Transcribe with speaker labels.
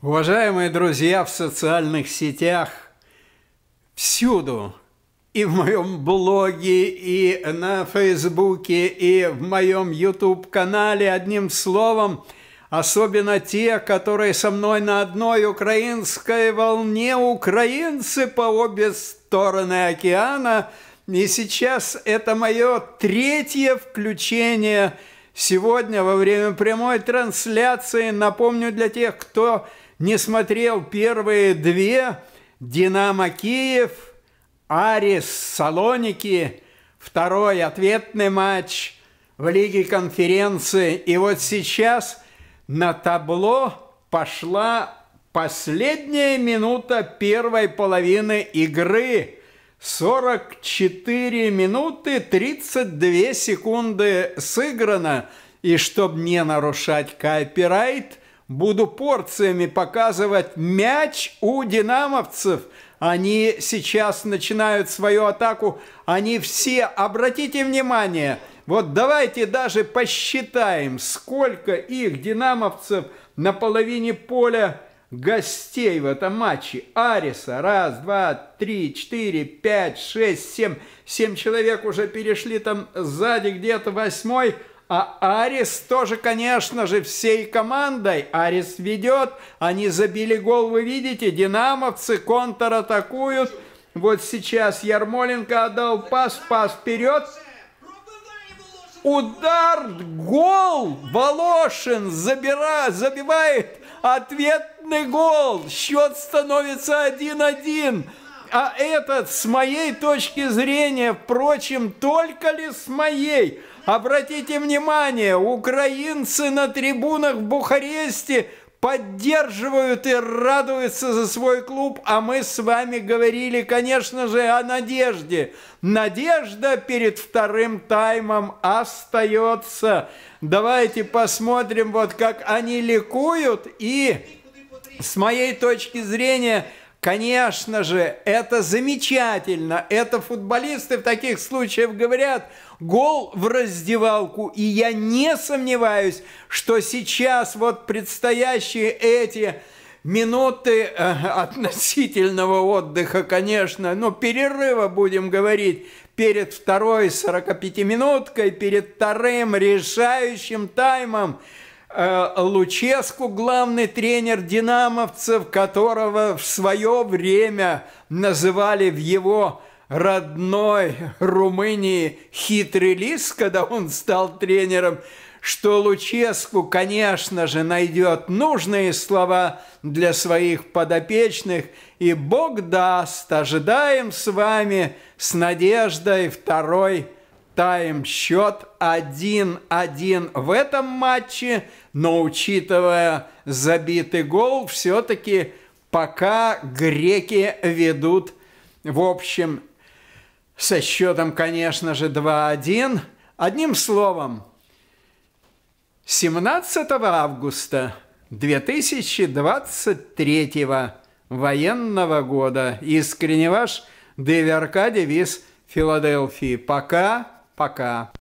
Speaker 1: Уважаемые друзья в социальных сетях, всюду, и в моем блоге, и на Фейсбуке, и в моем YouTube-канале, одним словом, особенно те, которые со мной на одной украинской волне, украинцы по обе стороны океана, и сейчас это мое третье включение сегодня во время прямой трансляции. Напомню для тех, кто не смотрел первые две «Динамо Киев», «Арис Салоники», второй ответный матч в Лиге конференции. И вот сейчас на табло пошла последняя минута первой половины игры. 44 минуты 32 секунды сыграно. И чтобы не нарушать копирайт – буду порциями показывать мяч у динамовцев. Они сейчас начинают свою атаку. Они все, обратите внимание, вот давайте даже посчитаем, сколько их динамовцев на половине поля гостей в этом матче. Ариса, раз, два, три, четыре, пять, шесть, семь. Семь человек уже перешли там сзади где-то восьмой. А Арис тоже, конечно же, всей командой. Арис ведет, они забили гол, вы видите, динамовцы контратакуют. Вот сейчас Ярмоленко отдал пас, пас вперед. Удар, гол! Волошин забира, забивает ответный гол. Счет становится 1-1 а этот, с моей точки зрения, впрочем, только ли с моей? Обратите внимание, украинцы на трибунах в Бухаресте поддерживают и радуются за свой клуб, а мы с вами говорили, конечно же, о надежде. Надежда перед вторым таймом остается. Давайте посмотрим, вот как они ликуют и с моей точки зрения Конечно же, это замечательно. Это футболисты в таких случаях говорят, гол в раздевалку. И я не сомневаюсь, что сейчас вот предстоящие эти минуты э, относительного отдыха, конечно, но ну, перерыва, будем говорить, перед второй 45-минуткой, перед вторым решающим таймом – Э, Луческу, главный тренер динамовцев, которого в свое время называли в его родной Румынии хитрый лис, когда он стал тренером, что Луческу, конечно же, найдет нужные слова для своих подопечных, и Бог даст, ожидаем с вами с надеждой второй тайм счет 1-1 в этом матче, но учитывая забитый гол, все-таки пока греки ведут в общем со счетом, конечно же, 2-1. Одним словом, 17 августа 2023 военного года. Искренне ваш Дэви Аркадий Вис Филадельфии. Пока! Пока.